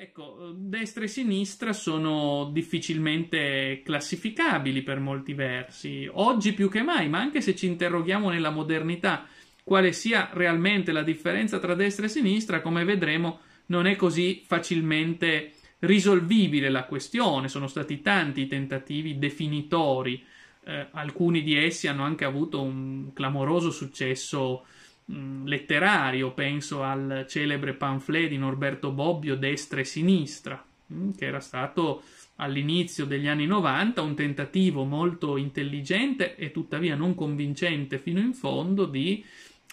Ecco, eh, destra e sinistra sono difficilmente classificabili per molti versi, oggi più che mai, ma anche se ci interroghiamo nella modernità quale sia realmente la differenza tra destra e sinistra, come vedremo, non è così facilmente risolvibile la questione. Sono stati tanti i tentativi definitori, eh, alcuni di essi hanno anche avuto un clamoroso successo eh, Mm, letterario, penso al celebre pamphlet di Norberto Bobbio Destra e Sinistra, mm, che era stato all'inizio degli anni 90 un tentativo molto intelligente e tuttavia non convincente fino in fondo di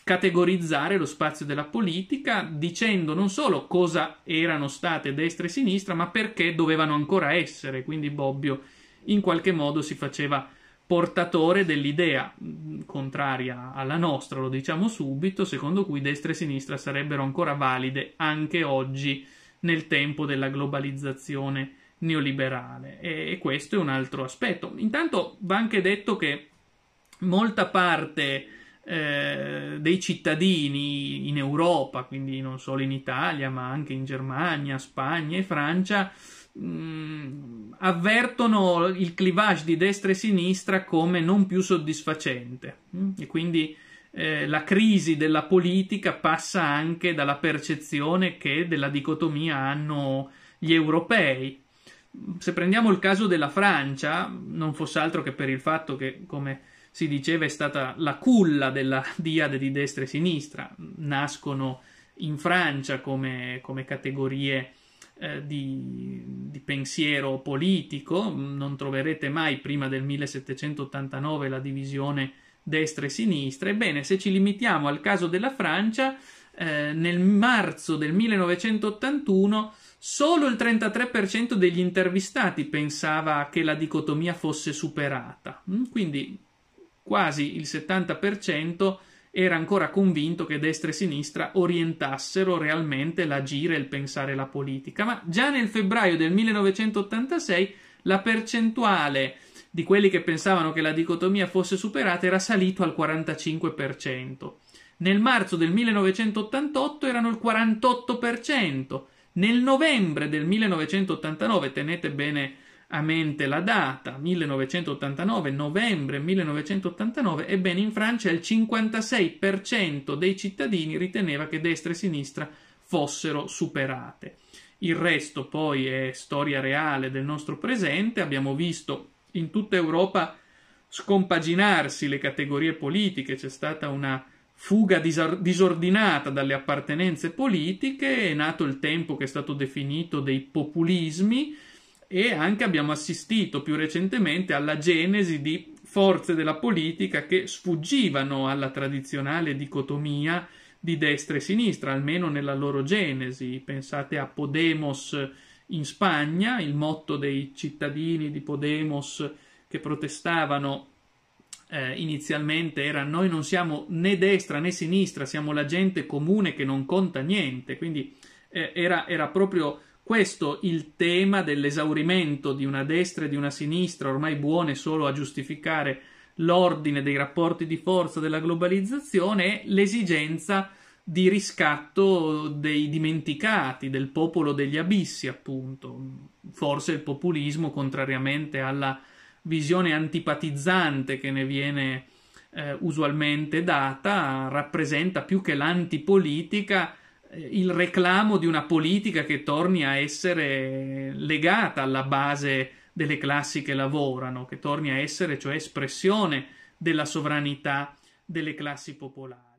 categorizzare lo spazio della politica dicendo non solo cosa erano state destra e sinistra, ma perché dovevano ancora essere. Quindi Bobbio in qualche modo si faceva portatore dell'idea mm, contraria alla nostra, lo diciamo subito, secondo cui destra e sinistra sarebbero ancora valide anche oggi nel tempo della globalizzazione neoliberale. E, e questo è un altro aspetto. Intanto va anche detto che molta parte eh, dei cittadini in Europa, quindi non solo in Italia, ma anche in Germania, Spagna e Francia, mh, mm, avvertono il clivage di destra e sinistra come non più soddisfacente mh? Mm? e quindi eh, la crisi della politica passa anche dalla percezione che della dicotomia hanno gli europei se prendiamo il caso della Francia, non fosse altro che per il fatto che, come si diceva, è stata la culla della diade di destra e sinistra, nascono in Francia come, come categorie eh, di, di, pensiero politico, non troverete mai prima del 1789 la divisione destra e sinistra. Ebbene, se ci limitiamo al caso della Francia, eh, nel marzo del 1981 Solo il 33% degli intervistati pensava che la dicotomia fosse superata, mm, quindi quasi il 70% era ancora convinto che destra e sinistra orientassero realmente l'agire e il pensare la politica, ma già nel febbraio del 1986 la percentuale di quelli che pensavano che la dicotomia fosse superata era salito al 45%. Nel marzo del 1988 erano il 48%, nel novembre del 1989, tenete bene a mente la data, 1989, novembre 1989, ebbene in Francia il 56% dei cittadini riteneva che destra e sinistra fossero superate. Il resto poi è storia reale del nostro presente, abbiamo visto in tutta Europa scompaginarsi le categorie politiche, c'è stata una fuga disar- disordinata dalle appartenenze politiche, è nato il tempo che è stato definito dei populismi e anche abbiamo assistito più recentemente alla genesi di forze della politica che sfuggivano alla tradizionale dicotomia di destra e sinistra, almeno nella loro genesi. Pensate a Podemos in Spagna, il motto dei cittadini di Podemos che protestavano eh, inizialmente era noi non siamo né destra né sinistra, siamo la gente comune che non conta niente, quindi eh, era, era proprio questo il tema dell'esaurimento di una destra e di una sinistra ormai buone solo a giustificare l'ordine dei rapporti di forza della globalizzazione e l'esigenza di riscatto dei dimenticati, del popolo degli abissi, appunto. Forse il populismo, contrariamente alla visione antipatizzante che ne viene eh, usualmente data rappresenta più che l'antipolitica eh, il reclamo di una politica che torni a essere legata alla base delle classi che lavorano, che torni a essere cioè espressione della sovranità delle classi popolari.